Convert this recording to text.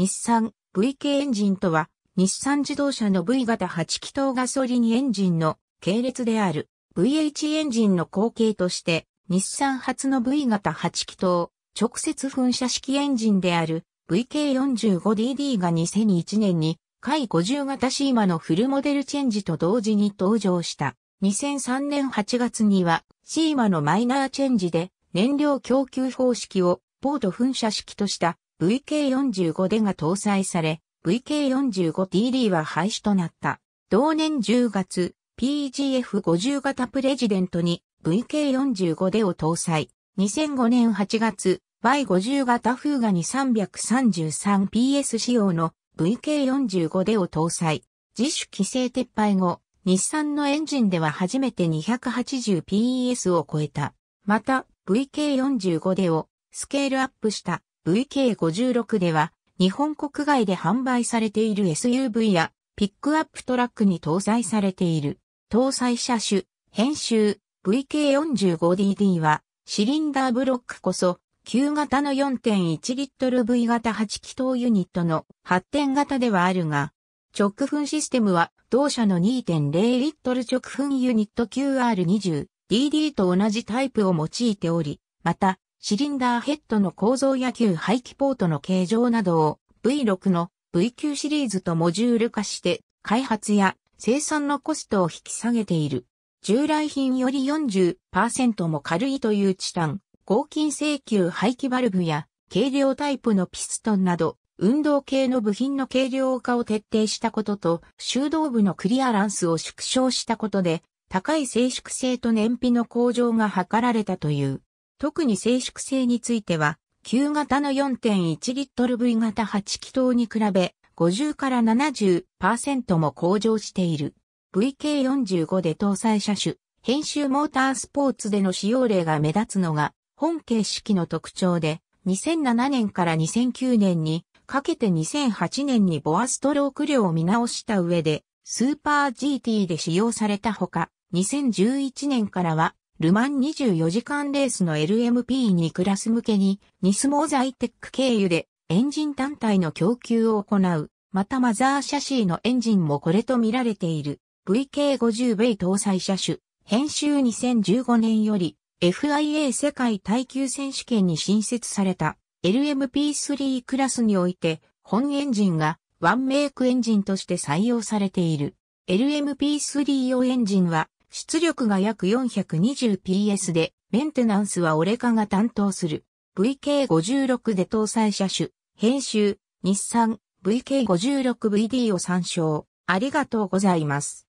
日産 VK エンジンとは、日産自動車の V 型8気筒ガソリンエンジンの系列である VH エンジンの後継として、日産初の V 型8気筒、直接噴射式エンジンである VK45DD が2001年に、回50型シーマのフルモデルチェンジと同時に登場した。2003年8月には、シーマのマイナーチェンジで、燃料供給方式をポート噴射式とした VK45 でが搭載され、VK45TD は廃止となった。同年10月、PGF50 型プレジデントに VK45 でを搭載。2005年8月、Y50 型フーガに 333PS 仕様の VK45 でを搭載。自主規制撤廃後、日産のエンジンでは初めて 280PS を超えた。また、VK45 でをスケールアップした VK56 では、日本国外で販売されている SUV やピックアップトラックに搭載されている。搭載車種、編集 VK45DD は、シリンダーブロックこそ、旧型の4.1リットル V 型8気筒ユニットの発展型ではあるが、直噴システムは同社の2.0リットル直噴ユニット QR20DD と同じタイプを用いており、またシリンダーヘッドの構造や旧排気ポートの形状などを V6 の V9 シリーズとモジュール化して開発や生産のコストを引き下げている。従来品より40%も軽いというチタン、合金請求排気バルブや軽量タイプのピストンなど、運動系の部品の軽量化を徹底したことと、修道部のクリアランスを縮小したことで、高い静粛性と燃費の向上が図られたという。特に静粛性については、旧型の4.1リットル V 型8気筒に比べ、50から70%も向上している。VK45 で搭載車種、編集モータースポーツでの使用例が目立つのが、本形式の特徴で、2007年から2009年に、かけて2008年にボアストローク量を見直した上で、スーパー GT で使用されたほか、2011年からはルマン24時間レースの LMP2 クラス向けに、ニスモーザイテック経由でエンジン単体の供給を行う。またマザーシャシーのエンジンもこれと見られている。VK50 ベイ搭載車種。編集2015年より FIA 世界耐久選手権に新設された LMP3 クラスにおいて本エンジンがワンメイクエンジンとして採用されている。LMP3 用エンジンは出力が約 420PS で、メンテナンスはオレカが担当する。VK56 で搭載車種、編集、日産、VK56VD を参照。ありがとうございます。